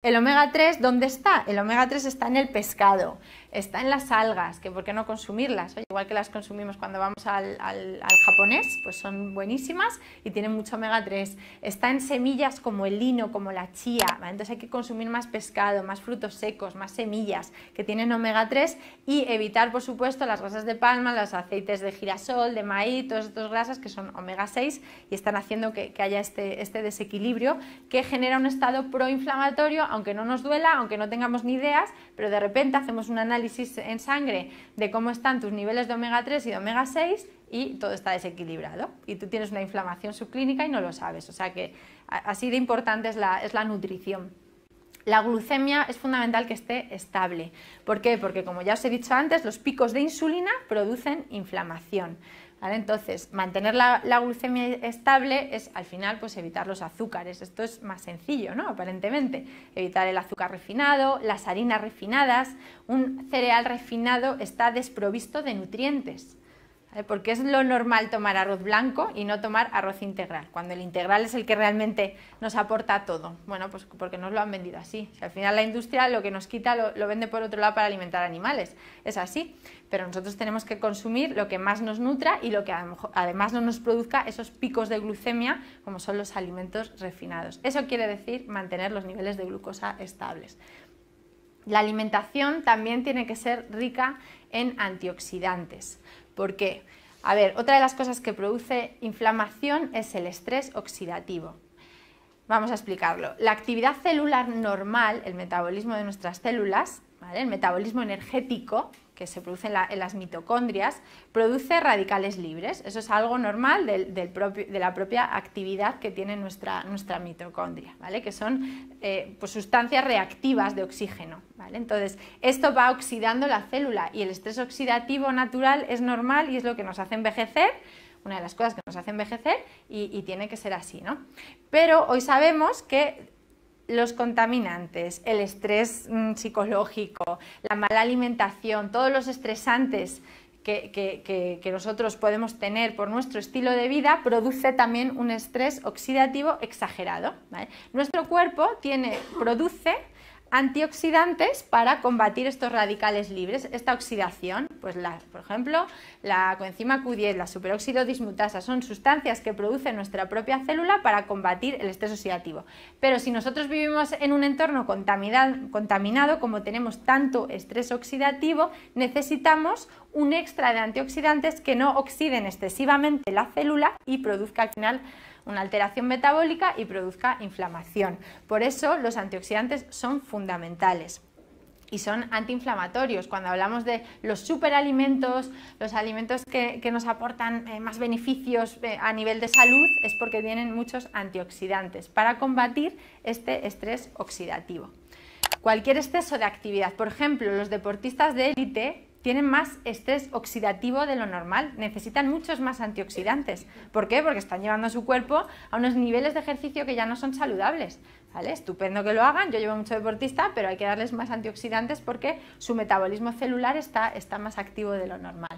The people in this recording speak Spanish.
¿El omega 3 dónde está? El omega 3 está en el pescado está en las algas, que por qué no consumirlas, igual que las consumimos cuando vamos al, al, japonés, pues son buenísimas y tienen mucho omega 3. Está en semillas como el lino, como la chía, entonces hay que consumir más pescado, más frutos secos, más semillas que tienen omega 3 y evitar por supuesto las grasas de palma, los aceites de girasol, de maíz, todas estas grasas que son omega 6 y están haciendo que, que haya este, este desequilibrio que genera un estado proinflamatorio, aunque no nos duela, aunque no tengamos ni ideas, pero de repente hacemos un análisis análisis en sangre de cómo están tus niveles de omega 3 y de omega 6 y todo está desequilibrado y tú tienes una inflamación subclínica y no lo sabes. O sea que así de importante es la, es la nutrición la glucemia es fundamental que esté estable. ¿Por qué? Porque como ya os he dicho antes, los picos de insulina producen inflamación. Entonces, mantener la, glucemia estable es al final pues, evitar los azúcares. Esto es más sencillo, ¿no? Aparentemente. Evitar el azúcar refinado, las harinas refinadas. Un cereal refinado está desprovisto de nutrientes porque es lo normal tomar arroz blanco y no tomar arroz integral, cuando el integral es el que realmente nos aporta todo. Bueno, pues porque nos lo han vendido así. al final la industria lo que nos quita lo, vende por otro lado para alimentar animales, es así. Pero nosotros tenemos que consumir lo que más nos nutra y lo que además no nos produzca esos picos de glucemia como son los alimentos refinados. Eso quiere decir mantener los niveles de glucosa estables. La alimentación también tiene que ser rica en antioxidantes. ¿Por qué? A ver, otra de las cosas que produce inflamación es el estrés oxidativo. Vamos a explicarlo. La actividad celular normal, el metabolismo de nuestras células, el metabolismo energético, que se produce en, las mitocondrias, produce radicales libres. Eso es algo normal del, propio, de la propia actividad que tiene nuestra, nuestra mitocondria, ¿vale? que son eh, pues, sustancias reactivas de oxígeno. ¿vale? Entonces, esto va oxidando la célula y el estrés oxidativo natural es normal y es lo que nos hace envejecer una de las cosas que nos hace envejecer y, tiene que ser así, Pero hoy sabemos que los contaminantes, el estrés mm, psicológico, la mala alimentación, todos los estresantes que, nosotros podemos tener por nuestro estilo de vida produce también un estrés oxidativo exagerado. Nuestro cuerpo tiene, produce antioxidantes para combatir estos radicales libres, esta oxidación. Pues por ejemplo, la coenzima Q10, la superóxido dismutasa, son sustancias que produce nuestra propia célula para combatir el estrés oxidativo. Pero si nosotros vivimos en un entorno contaminado, contaminado como tenemos tanto estrés oxidativo, necesitamos un extra de antioxidantes que no oxiden excesivamente la célula y produzca al final una alteración metabólica y produzca inflamación. Por eso los antioxidantes son fundamentales y son antiinflamatorios. Cuando hablamos de los superalimentos, los alimentos que, nos aportan eh, más beneficios eh, a nivel de salud, es porque tienen muchos antioxidantes para combatir este estrés oxidativo. Cualquier exceso de actividad, por ejemplo, los deportistas de élite tienen más estrés oxidativo de lo normal, necesitan muchos más antioxidantes. ¿Por qué? Porque están llevando a su cuerpo a unos niveles de ejercicio que ya no son saludables. ¿Vale? Estupendo que lo hagan, yo llevo mucho deportista, pero hay que darles más antioxidantes porque su metabolismo celular está, está más activo de lo normal.